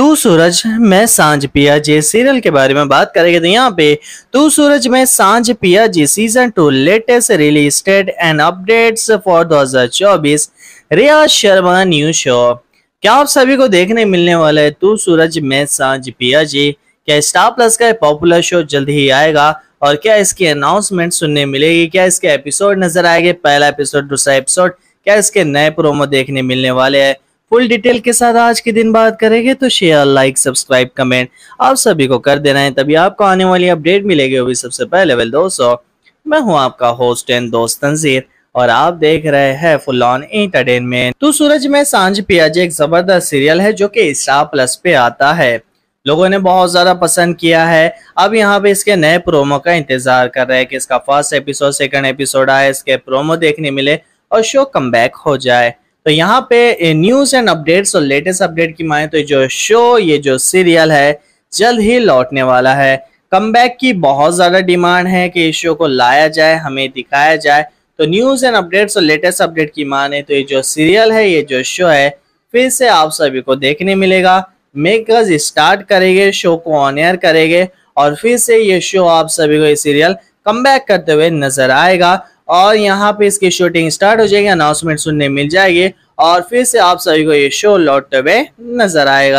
तू सूरज मैं सांझ पिया जे सीरियल के बारे में बात करेंगे तो यहाँ पे तू सूरज मैं Saanjh Piya ji season two latest release date and updates for 2024 Riya Sharma new show क्या आप सभी को देखने मिलने वाला है तू सूरज मैं सांझ पिया जी क्या स्टार प्लस का पॉपुलर शो जल्द ही आएगा और क्या इसकी अनाउंसमेंट सुनने मिलेगी क्या इसके एपिसोड नजर आएंगे पहला एपिसोड दूसरा एपिसोड क्या इसके नए प्रोमो देखने मिलने वाले हैं फुल डिटेल के साथ आज के दिन बात करेंगे तो शेयर लाइक सब्सक्राइब कमेंट आप सभी को कर देना है तभी आपको आने वाली अपडेट मिलेगी वो भी सबसे पहले वेल दोस्तों मैं हूं आपका होस्ट एंड दोस्त तंजीर और आप देख रहे हैं फुल ऑन एंटरटेनमेंट तो सूरज में सांझ पियाज एक जबरदस्त सीरियल है जो कि स्टार प्लस पे आता है लोगों ने बहुत ज्यादा पसंद किया है अब यहाँ पे इसके नए प्रोमो का इंतजार कर रहे हैं कि इसका फर्स्ट एपिसोड सेकंड एपिसोड आए इसके प्रोमो देखने मिले और शो कम हो जाए तो यहाँ पे न्यूज एंड अपडेट्स और लेटेस्ट अपडेट की माने तो जो शो ये जो सीरियल है जल्द ही लौटने वाला है कम की बहुत ज़्यादा डिमांड है कि इस शो को लाया जाए हमें दिखाया जाए तो न्यूज़ एंड अपडेट्स और लेटेस्ट अपडेट की माने तो ये जो सीरियल है ये जो शो है फिर से आप सभी को देखने मिलेगा मेकर्स स्टार्ट करेंगे शो को ऑन एयर करेंगे और फिर से ये शो आप सभी को ये सीरियल कम करते हुए नजर आएगा और यहाँ पे इसकी शूटिंग स्टार्ट हो जाएगी अनाउंसमेंट सुनने मिल जाएगी और फिर से आप सभी को ये शो लौटते हुए नजर आएगा